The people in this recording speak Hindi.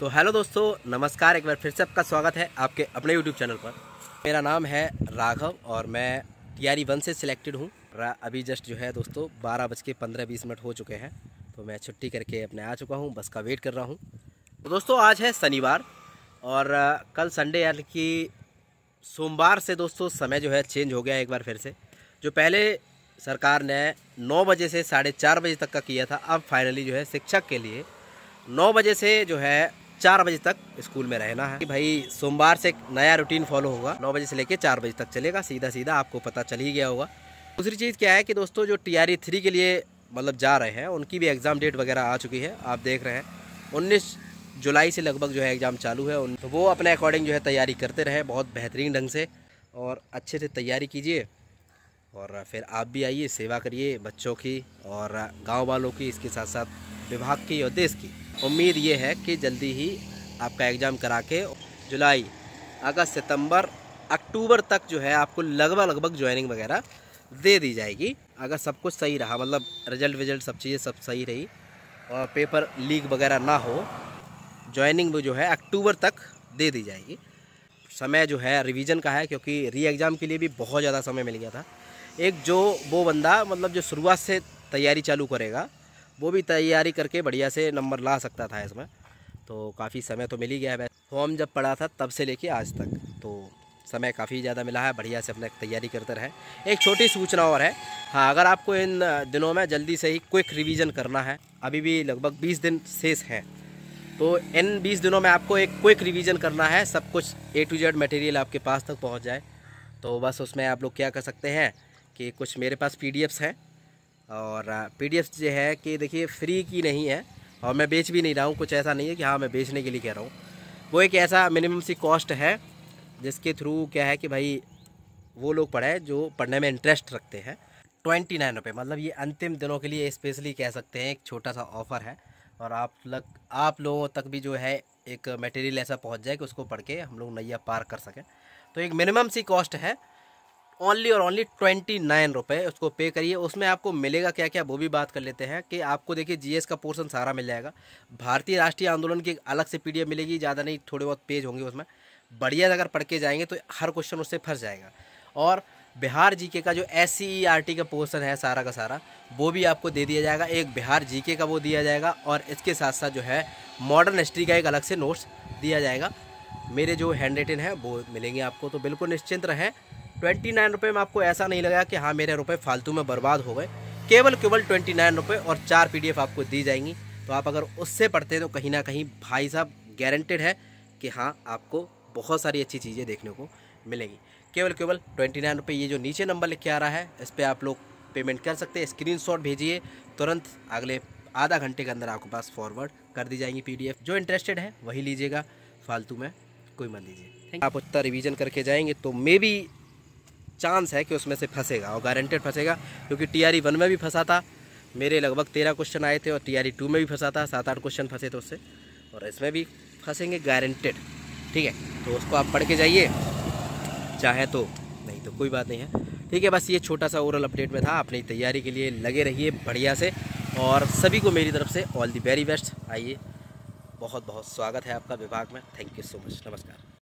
तो हेलो दोस्तों नमस्कार एक बार फिर से आपका स्वागत है आपके अपने यूट्यूब चैनल पर मेरा नाम है राघव और मैं टी e वन से सिलेक्टेड हूँ अभी जस्ट जो है दोस्तों बारह बज के पंद्रह बीस मिनट हो चुके हैं तो मैं छुट्टी करके अपने आ चुका हूँ बस का वेट कर रहा हूँ तो दोस्तों आज है शनिवार और कल संडे यानी कि सोमवार से दोस्तों समय जो है चेंज हो गया एक बार फिर से जो पहले सरकार ने नौ बजे से साढ़े चार बजे तक का किया था अब फाइनली जो है शिक्षक के लिए नौ बजे से जो है चार बजे तक स्कूल में रहना है कि भाई सोमवार से नया रूटीन फॉलो होगा नौ बजे से लेकर चार बजे तक चलेगा सीधा सीधा आपको पता चल ही गया होगा दूसरी चीज़ क्या है कि दोस्तों जो टी आर थ्री के लिए मतलब जा रहे हैं उनकी भी एग्ज़ाम डेट वगैरह आ चुकी है आप देख रहे हैं उन्नीस जुलाई से लगभग जो है एग्ज़ाम चालू है तो वो अपने अकॉर्डिंग जो है तैयारी करते रहें बहुत बेहतरीन ढंग से और अच्छे से तैयारी कीजिए और फिर आप भी आइए सेवा करिए बच्चों की और गाँव वालों की इसके साथ साथ विभाग की और देश की उम्मीद ये है कि जल्दी ही आपका एग्ज़ाम करा के जुलाई अगस्त सितंबर अक्टूबर तक जो है आपको लगभग लगभग ज्वाइनिंग वगैरह दे दी जाएगी अगर सब कुछ सही रहा मतलब रिजल्ट विजल्ट सब चीज़ें सब सही रही और पेपर लीक वगैरह ना हो ज्वाइनिंग भी जो है अक्टूबर तक दे दी जाएगी समय जो है रिवीजन का है क्योंकि री एग्ज़ाम के लिए भी बहुत ज़्यादा समय मिल गया था एक जो वो बंदा मतलब जो शुरुआत से तैयारी चालू करेगा वो भी तैयारी करके बढ़िया से नंबर ला सकता था इसमें तो काफ़ी समय तो मिल ही गया है फॉर्म तो जब पड़ा था तब से लेके आज तक तो समय काफ़ी ज़्यादा मिला है बढ़िया से अपने तैयारी करते रहें एक छोटी सूचना और है हाँ अगर आपको इन दिनों में जल्दी से ही क्विक रिवीजन करना है अभी भी लगभग 20 दिन शेष हैं तो इन 20 दिनों में आपको एक क्विक रिवीजन करना है सब कुछ ए टू जेड मटेरियल आपके पास तक पहुंच जाए तो बस उसमें आप लोग क्या कर सकते हैं कि कुछ मेरे पास पी हैं और पी जो है कि देखिए फ्री की नहीं है और मैं बेच भी नहीं रहा हूँ कुछ ऐसा नहीं है कि हाँ मैं बेचने के लिए कह रहा हूँ वो एक ऐसा मिनिमम सी कॉस्ट है जिसके थ्रू क्या है कि भाई वो लोग पढ़े जो पढ़ने में इंटरेस्ट रखते हैं ट्वेंटी नाइन रुपये मतलब ये अंतिम दिनों के लिए स्पेशली कह सकते हैं एक छोटा सा ऑफ़र है और आप लग आप लोगों तक भी जो है एक मटेरियल ऐसा पहुंच जाए कि उसको पढ़ के हम लोग नैया पार कर सकें तो एक मिनिमम सी कॉस्ट है ओनली और ओनली ट्वेंटी नाइन रुपये उसको पे करिए उसमें आपको मिलेगा क्या क्या वो भी बात कर लेते हैं कि आपको देखिए जीएस का पोर्शन सारा मिल जाएगा भारतीय राष्ट्रीय आंदोलन की एक अलग से पीडीएफ मिलेगी ज़्यादा नहीं थोड़े बहुत पेज होंगे उसमें बढ़िया अगर पढ़ के जाएंगे तो हर क्वेश्चन उससे फंस जाएगा और बिहार जीके का जो एस e का पोर्सन है सारा का सारा वो भी आपको दे दिया जाएगा एक बिहार जीके का वो दिया जाएगा और इसके साथ साथ जो है मॉडर्न हिस्ट्री का एक अलग से नोट्स दिया जाएगा मेरे जो हैंड रिटेन है वो मिलेंगे आपको तो बिल्कुल निश्चिंत रहें ट्वेंटी नाइन रुपये में आपको ऐसा नहीं लगा कि हाँ मेरे रुपये फालतू में बर्बाद हो गए केवल केवल ट्वेंटी नाइन रुपये और चार पी आपको दी जाएंगी तो आप अगर उससे पढ़ते हैं तो कहीं ना कहीं भाई साहब गारंटेड है कि हाँ आपको बहुत सारी अच्छी चीज़ें देखने को मिलेंगी केवल केवल ट्वेंटी नाइन रुपये ये जो नीचे नंबर लिख के आ रहा है इस पर आप लोग पेमेंट कर सकते हैं शॉट भेजिए तुरंत अगले आधा घंटे के अंदर आपके पास फॉरवर्ड कर दी जाएंगी एफ जो इंटरेस्टेड है वही लीजिएगा फालतू में कोई मत लीजिए आप उतना रिवीजन करके जाएंगे तो मे बी चांस है कि उसमें से फंसेगा और गारंटेड फंसेगा क्योंकि टी आर वन में भी फंसा था मेरे लगभग तेरह क्वेश्चन आए थे और टी आर टू में भी फंसा था सात आठ क्वेश्चन फंसे थे उससे और इसमें भी फंसेंगे गारंटेड ठीक है तो उसको आप पढ़ के जाइए चाहे तो नहीं तो कोई बात नहीं है ठीक है बस ये छोटा सा ओवरऑल अपडेट में था अपनी तैयारी के लिए लगे रहिए बढ़िया से और सभी को मेरी तरफ से ऑल दी वेरी बेस्ट आइए बहुत बहुत स्वागत है आपका विभाग में थैंक यू सो मच नमस्कार